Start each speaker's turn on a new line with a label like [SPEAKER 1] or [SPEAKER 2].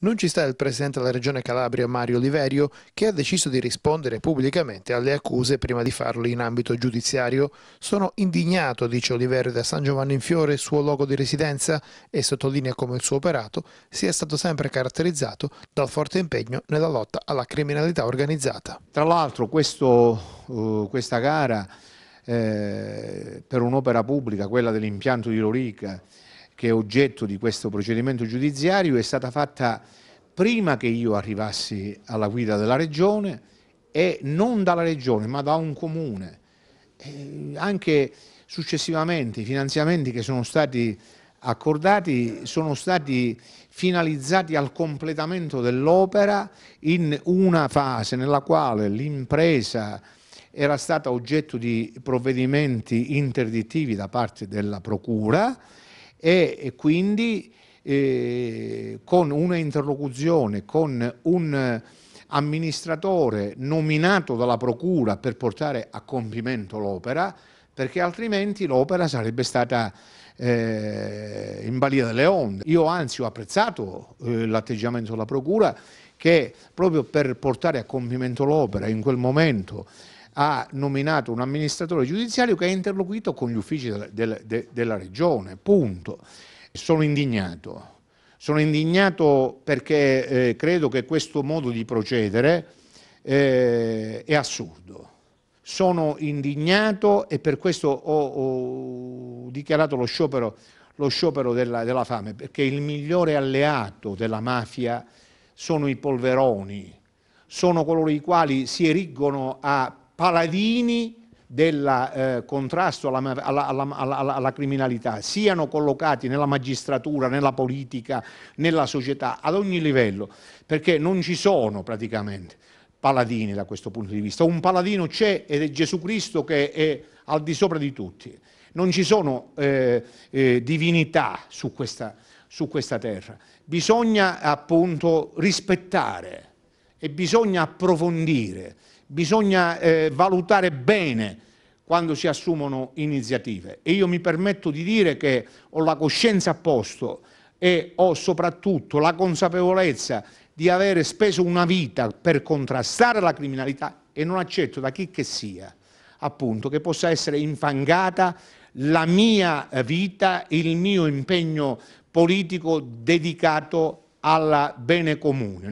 [SPEAKER 1] Non ci sta il presidente della regione Calabria Mario Oliverio che ha deciso di rispondere pubblicamente alle accuse prima di farlo in ambito giudiziario. Sono indignato, dice Oliverio da San Giovanni in Fiore, suo luogo di residenza e sottolinea come il suo operato sia stato sempre caratterizzato dal forte impegno nella lotta alla criminalità organizzata. Tra l'altro uh, questa gara eh, per un'opera pubblica,
[SPEAKER 2] quella dell'impianto di Lorica, che è oggetto di questo procedimento giudiziario è stata fatta prima che io arrivassi alla guida della Regione e non dalla Regione ma da un comune. E anche successivamente i finanziamenti che sono stati accordati sono stati finalizzati al completamento dell'opera in una fase nella quale l'impresa era stata oggetto di provvedimenti interdittivi da parte della Procura e, e quindi eh, con una interlocuzione con un amministratore nominato dalla procura per portare a compimento l'opera, perché altrimenti l'opera sarebbe stata eh, in balia delle onde. Io anzi ho apprezzato eh, l'atteggiamento della procura che proprio per portare a compimento l'opera in quel momento ha nominato un amministratore giudiziario che ha interloquito con gli uffici del, del, de, della regione, punto. Sono indignato. Sono indignato perché eh, credo che questo modo di procedere eh, è assurdo. Sono indignato e per questo ho, ho dichiarato lo sciopero, lo sciopero della, della fame, perché il migliore alleato della mafia sono i polveroni, sono coloro i quali si erigono a paladini del eh, contrasto alla, alla, alla, alla, criminalità siano collocati nella magistratura, nella politica, nella società, ad ogni livello, perché non ci sono praticamente paladini da questo punto di vista. Un paladino c'è ed è Gesù Cristo che è al di sopra di tutti. Non ci sono eh, eh, divinità su questa, su questa terra. Bisogna appunto rispettare e bisogna approfondire bisogna eh, valutare bene quando si assumono iniziative e io mi permetto di dire che ho la coscienza a posto e ho soprattutto la consapevolezza di avere speso una vita per contrastare la criminalità e non accetto da chi che sia appunto che possa essere infangata la mia vita, il mio impegno politico dedicato al bene comune.